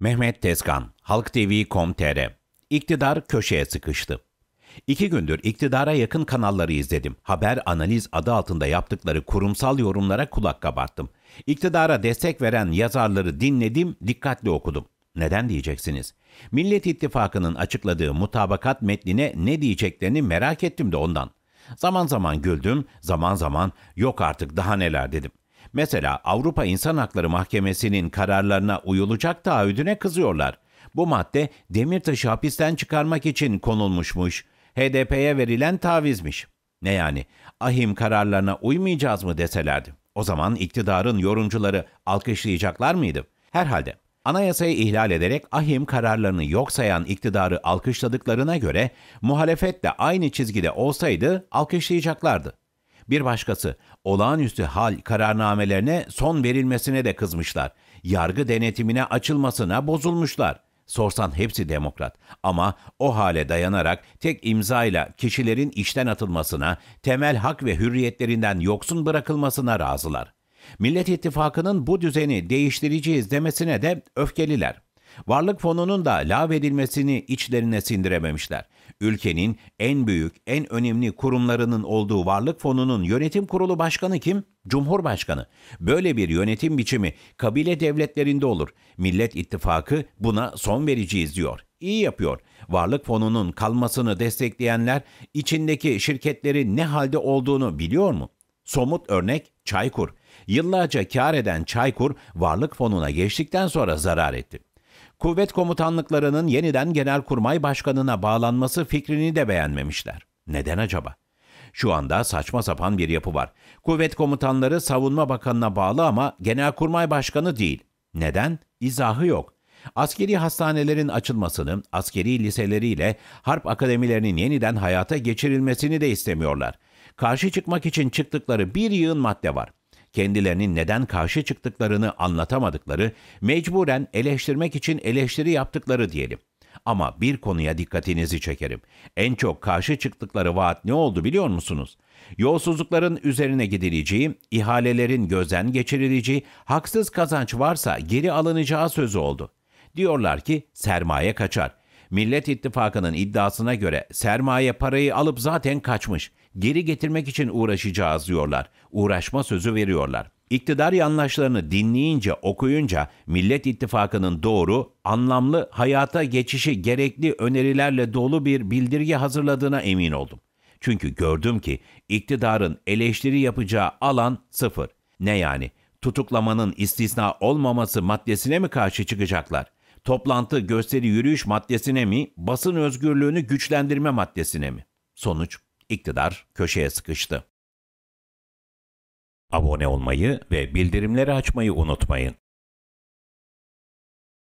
Mehmet Tezkan, Halk TV.com.tr. İktidar köşeye sıkıştı. İki gündür iktidara yakın kanalları izledim. Haber analiz adı altında yaptıkları kurumsal yorumlara kulak kabarttım. İktidara destek veren yazarları dinledim, dikkatli okudum. Neden diyeceksiniz? Millet İttifakı'nın açıkladığı mutabakat metnine ne diyeceklerini merak ettim de ondan. Zaman zaman güldüm, zaman zaman yok artık daha neler dedim. Mesela Avrupa İnsan Hakları Mahkemesi'nin kararlarına uyulacak taahhüdüne kızıyorlar. Bu madde Demirtaş'ı hapisten çıkarmak için konulmuşmuş. HDP'ye verilen tavizmiş. Ne yani? Ahim kararlarına uymayacağız mı deselerdi. O zaman iktidarın yorumcuları alkışlayacaklar mıydı? Herhalde. Anayasayı ihlal ederek ahim kararlarını yok sayan iktidarı alkışladıklarına göre muhalefetle aynı çizgide olsaydı alkışlayacaklardı. Bir başkası, olağanüstü hal kararnamelerine son verilmesine de kızmışlar. Yargı denetimine açılmasına bozulmuşlar. Sorsan hepsi demokrat ama o hale dayanarak tek imzayla kişilerin işten atılmasına, temel hak ve hürriyetlerinden yoksun bırakılmasına razılar. Millet İttifakı'nın bu düzeni değiştireceğiz demesine de öfkeliler. Varlık fonunun da lağvedilmesini içlerine sindirememişler. Ülkenin en büyük, en önemli kurumlarının olduğu varlık fonunun yönetim kurulu başkanı kim? Cumhurbaşkanı. Böyle bir yönetim biçimi kabile devletlerinde olur. Millet İttifakı buna son vereceğiz diyor. İyi yapıyor. Varlık fonunun kalmasını destekleyenler içindeki şirketlerin ne halde olduğunu biliyor mu? Somut örnek Çaykur. Yıllarca kar eden Çaykur varlık fonuna geçtikten sonra zarar etti kuvvet komutanlıklarının yeniden Genelkurmay Başkanı'na bağlanması fikrini de beğenmemişler. Neden acaba? Şu anda saçma sapan bir yapı var. Kuvvet komutanları Savunma Bakanı'na bağlı ama Genelkurmay Başkanı değil. Neden? İzahı yok. Askeri hastanelerin açılmasını, askeri liseleriyle harp akademilerinin yeniden hayata geçirilmesini de istemiyorlar. Karşı çıkmak için çıktıkları bir yığın madde var kendilerinin neden karşı çıktıklarını anlatamadıkları, mecburen eleştirmek için eleştiri yaptıkları diyelim. Ama bir konuya dikkatinizi çekerim. En çok karşı çıktıkları vaat ne oldu biliyor musunuz? Yolsuzlukların üzerine gidileceği, ihalelerin gözden geçirileceği, haksız kazanç varsa geri alınacağı sözü oldu. Diyorlar ki sermaye kaçar. Millet İttifakı'nın iddiasına göre sermaye parayı alıp zaten kaçmış geri getirmek için uğraşacağız diyorlar. Uğraşma sözü veriyorlar. İktidar yanlışlarını dinleyince, okuyunca Millet İttifakı'nın doğru, anlamlı, hayata geçişi gerekli önerilerle dolu bir bildirge hazırladığına emin oldum. Çünkü gördüm ki iktidarın eleştiri yapacağı alan sıfır. Ne yani? Tutuklamanın istisna olmaması maddesine mi karşı çıkacaklar? Toplantı, gösteri, yürüyüş maddesine mi? Basın özgürlüğünü güçlendirme maddesine mi? Sonuç iktidar köşeye sıkıştı. Abone olmayı ve bildirimleri açmayı unutmayın.